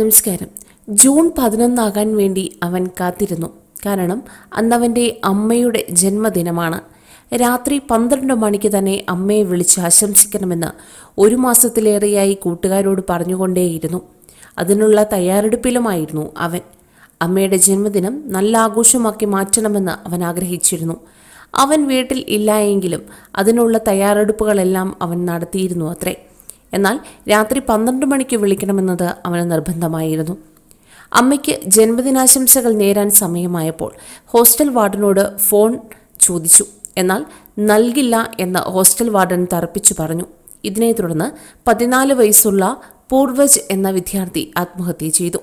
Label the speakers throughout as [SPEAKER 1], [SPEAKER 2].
[SPEAKER 1] നമസ്കാരം ജൂൺ പതിനൊന്നാകാൻ വേണ്ടി അവൻ കാത്തിരുന്നു കാരണം അന്നവൻ്റെ അമ്മയുടെ ജന്മദിനമാണ് രാത്രി പന്ത്രണ്ട് മണിക്ക് തന്നെ അമ്മയെ വിളിച്ച് ആശംസിക്കണമെന്ന് ഒരു മാസത്തിലേറെയായി കൂട്ടുകാരോട് പറഞ്ഞുകൊണ്ടേയിരുന്നു അതിനുള്ള തയ്യാറെടുപ്പിലുമായിരുന്നു അവൻ അമ്മയുടെ ജന്മദിനം നല്ല ആഘോഷമാക്കി മാറ്റണമെന്ന് അവൻ ആഗ്രഹിച്ചിരുന്നു അവൻ വീട്ടിൽ ഇല്ലായെങ്കിലും അതിനുള്ള തയ്യാറെടുപ്പുകളെല്ലാം അവൻ നടത്തിയിരുന്നു അത്രേ എന്നാൽ രാത്രി പന്ത്രണ്ട് മണിക്ക് വിളിക്കണമെന്നത് അവന് നിർബന്ധമായിരുന്നു അമ്മയ്ക്ക് ജന്മദിനാശംസകൾ നേരാൻ സമയമായപ്പോൾ ഹോസ്റ്റൽ വാർഡനോട് ഫോൺ ചോദിച്ചു എന്നാൽ നൽകില്ല എന്ന് ഹോസ്റ്റൽ വാർഡൻ തറപ്പിച്ചു പറഞ്ഞു ഇതിനെ തുടർന്ന് പതിനാല് വയസ്സുള്ള പൂർവജ് എന്ന വിദ്യാർത്ഥി ആത്മഹത്യ ചെയ്തു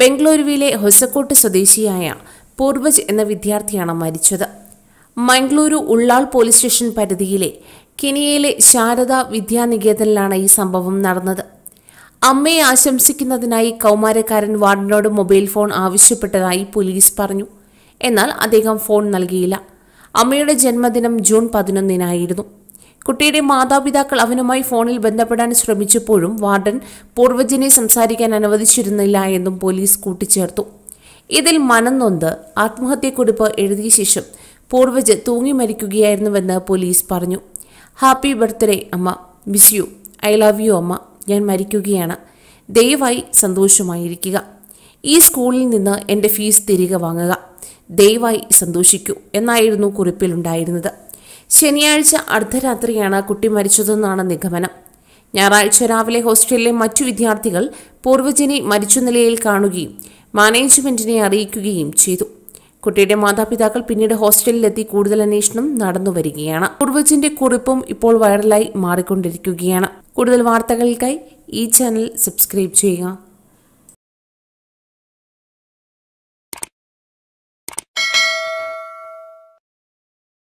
[SPEAKER 1] ബംഗളൂരുവിലെ ഹൊസക്കോട്ട് സ്വദേശിയായ പൂർവജ് എന്ന വിദ്യാർത്ഥിയാണ് മരിച്ചത് മംഗളൂരു ഉള്ളാൾ പോലീസ് സ്റ്റേഷൻ പരിധിയിലെ കെനിയയിലെ ശാരദ വിദ്യാനികേതനിലാണ് ഈ സംഭവം നടന്നത് അമ്മയെ ആശംസിക്കുന്നതിനായി കൗമാരക്കാരൻ വാർഡിനോട് മൊബൈൽ ഫോൺ ആവശ്യപ്പെട്ടതായി പോലീസ് പറഞ്ഞു എന്നാൽ അദ്ദേഹം ഫോൺ നൽകിയില്ല അമ്മയുടെ ജന്മദിനം ജൂൺ പതിനൊന്നിനായിരുന്നു കുട്ടിയുടെ മാതാപിതാക്കൾ അവനുമായി ഫോണിൽ ബന്ധപ്പെടാൻ ശ്രമിച്ചപ്പോഴും വാർഡൻ പൂർവജനെ സംസാരിക്കാൻ അനുവദിച്ചിരുന്നില്ല എന്നും പോലീസ് കൂട്ടിച്ചേർത്തു ഇതിൽ മനംനൊന്ത് ആത്മഹത്യക്കുറിപ്പ് എഴുതിയ ശേഷം പൂർവജ് തൂങ്ങി മരിക്കുകയായിരുന്നുവെന്ന് പോലീസ് പറഞ്ഞു happy birthday amma miss you I love you amma ഞാൻ മരിക്കുകയാണ് ദയവായി സന്തോഷമായിരിക്കുക ഈ സ്കൂളിൽ നിന്ന് എൻ്റെ ഫീസ് തിരികെ വാങ്ങുക ദയവായി സന്തോഷിക്കൂ എന്നായിരുന്നു കുറിപ്പിലുണ്ടായിരുന്നത് ശനിയാഴ്ച അർദ്ധരാത്രിയാണ് കുട്ടി മരിച്ചതെന്നാണ് നിഗമനം ഞായറാഴ്ച രാവിലെ ഹോസ്റ്റലിലെ മറ്റു വിദ്യാർത്ഥികൾ പൂർവ്വജനെ മരിച്ച നിലയിൽ കാണുകയും മാനേജ്മെന്റിനെ അറിയിക്കുകയും ചെയ്തു കുട്ടിയുടെ മാതാപിതാക്കൾ പിന്നീട് ഹോസ്റ്റലിലെത്തി കൂടുതൽ അന്വേഷണം നടന്നുവരികയാണ് കുടുംബത്തിന്റെ കുറിപ്പും ഇപ്പോൾ വൈറലായി മാറിക്കൊണ്ടിരിക്കുകയാണ് കൂടുതൽ വാർത്തകൾക്കായി ഈ ചാനൽ സബ്സ്ക്രൈബ് ചെയ്യുക